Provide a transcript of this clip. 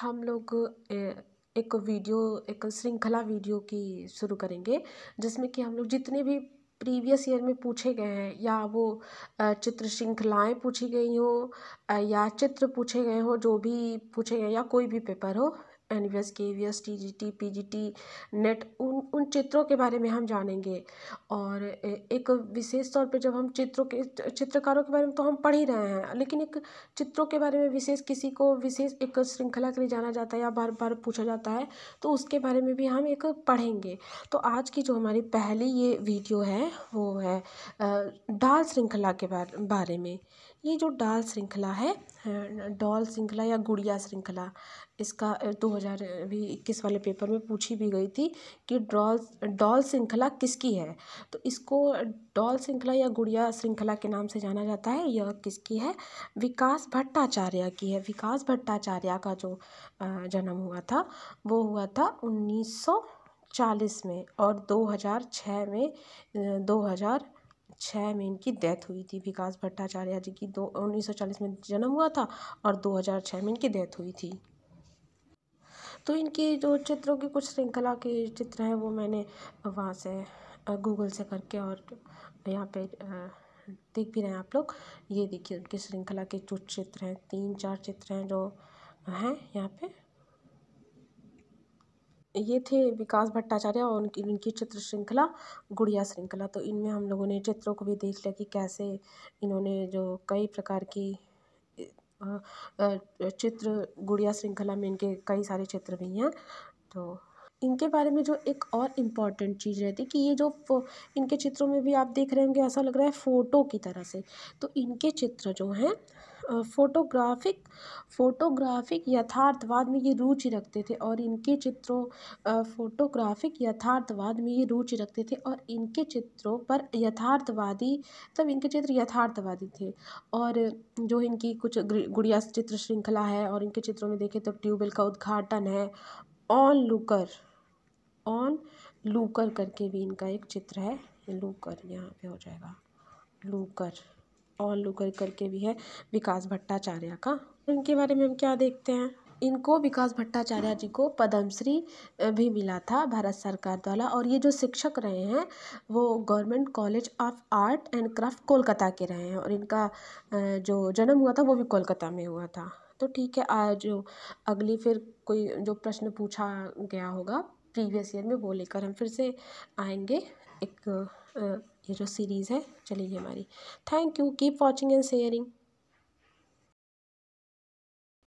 हम लोग एक वीडियो एक श्रृंखला वीडियो की शुरू करेंगे जिसमें कि हम लोग जितने भी प्रीवियस ईयर में पूछे गए हैं या वो चित्र श्रृंखलाएँ पूछी गई हों या चित्र पूछे गए हों जो भी पूछे गए या कोई भी पेपर हो N V S K V S T G T P G T NET उन उन चित्रों के बारे में हम जानेंगे और एक विशेष तौर पे जब हम चित्रों के चित्रकारों के बारे में तो हम पढ़ ही रहे हैं लेकिन एक चित्रों के बारे में विशेष किसी को विशेष एक श्रृंखला के लिए जाना जाता है या बार बार पूछा जाता है तो उसके बारे में भी हम एक पढ़ेंगे तो आज की जो हमारी पहली ये वीडियो है वो है डाल श्रृंखला के बारे में ये जो डाल श्रृंखला है डॉल श्रृंखला या गुड़िया श्रृंखला इसका दो हज़ार अभी इक्कीस वाले पेपर में पूछी भी गई थी कि ड्रॉल डॉल श्रृंखला किसकी है तो इसको डॉल श्रृंखला या गुड़िया श्रृंखला के नाम से जाना जाता है यह किसकी है विकास भट्टाचार्य की है विकास भट्टाचार्य का जो जन्म हुआ था वो हुआ था उन्नीस सौ चालीस में और दो हज़ार छः में दो हज़ार छः में इनकी डेथ हुई थी विकास भट्टाचार्य जी की दो उन्नीस सौ चालीस में जन्म हुआ था और दो हज़ार छः में इनकी डेथ हुई थी तो इनकी जो चित्रों की कुछ श्रृंखला के चित्र हैं वो मैंने वहाँ से गूगल से करके और यहाँ पे देख भी रहे हैं आप लोग ये देखिए उनकी श्रृंखला के जो चित्र हैं तीन चार चित्र हैं जो हैं यहाँ पे ये थे विकास भट्टाचार्य और उनकी इनकी चित्र श्रृंखला गुड़िया श्रृंखला तो इनमें हम लोगों ने चित्रों को भी देख लिया कि कैसे इन्होंने जो कई प्रकार की चित्र गुड़िया श्रृंखला में इनके कई सारे चित्र भी हैं तो इनके बारे में जो एक और इम्पॉर्टेंट चीज़ रहती है कि ये जो इनके चित्रों में भी आप देख रहे होंगे ऐसा लग रहा है फ़ोटो की तरह से तो इनके चित्र जो हैं फ़ोटोग्राफिक फ़ोटोग्राफिक यथार्थवाद में ये रुचि रखते थे और इनके चित्रों फ़ोटोग्राफिक यथार्थवाद में ये रुचि रखते थे और इनके चित्रों पर यथार्थवादी तब इनके चित्र यथार्थवादी थे और जो इनकी कुछ गुड़िया चित्र श्रृंखला है और इनके चित्रों में देखें तो ट्यूबवेल का उद्घाटन है ऑन लुकर ऑन लूकर करके भी इनका एक चित्र है लूकर यहाँ पे हो जाएगा लूकर ऑन लूकर करके भी है विकास भट्टाचार्य का इनके बारे में हम क्या देखते हैं इनको विकास भट्टाचार्य जी को पद्मश्री भी मिला था भारत सरकार द्वारा और ये जो शिक्षक रहे हैं वो government college of art and craft Kolkata के रहे हैं और इनका जो जन्म हुआ था वो भी कोलकाता में हुआ था तो ठीक है आज अगली फिर कोई जो प्रश्न पूछा गया होगा प्रीवियस ईयर में वो लेकर हम फिर से आएंगे एक ये जो सीरीज़ है चलेगी हमारी thank you keep watching and sharing